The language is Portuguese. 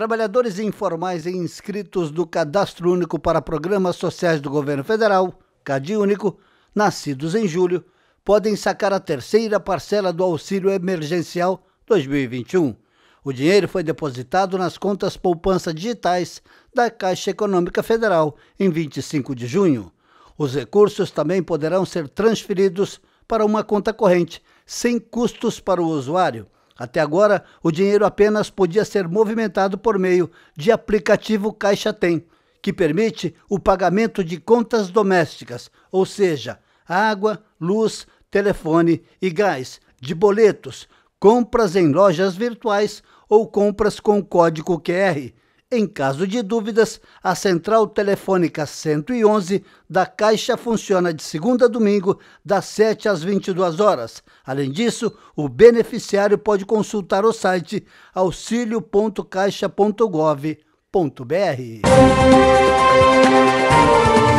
Trabalhadores informais e inscritos do Cadastro Único para Programas Sociais do Governo Federal, CadÚnico, nascidos em julho, podem sacar a terceira parcela do auxílio emergencial 2021. O dinheiro foi depositado nas contas poupança digitais da Caixa Econômica Federal em 25 de junho. Os recursos também poderão ser transferidos para uma conta corrente, sem custos para o usuário até agora, o dinheiro apenas podia ser movimentado por meio de aplicativo Caixa Tem, que permite o pagamento de contas domésticas, ou seja, água, luz, telefone e gás, de boletos, compras em lojas virtuais ou compras com código QR, em caso de dúvidas, a central telefônica 111 da Caixa funciona de segunda a domingo, das 7 às 22 horas. Além disso, o beneficiário pode consultar o site auxilio.caixa.gov.br.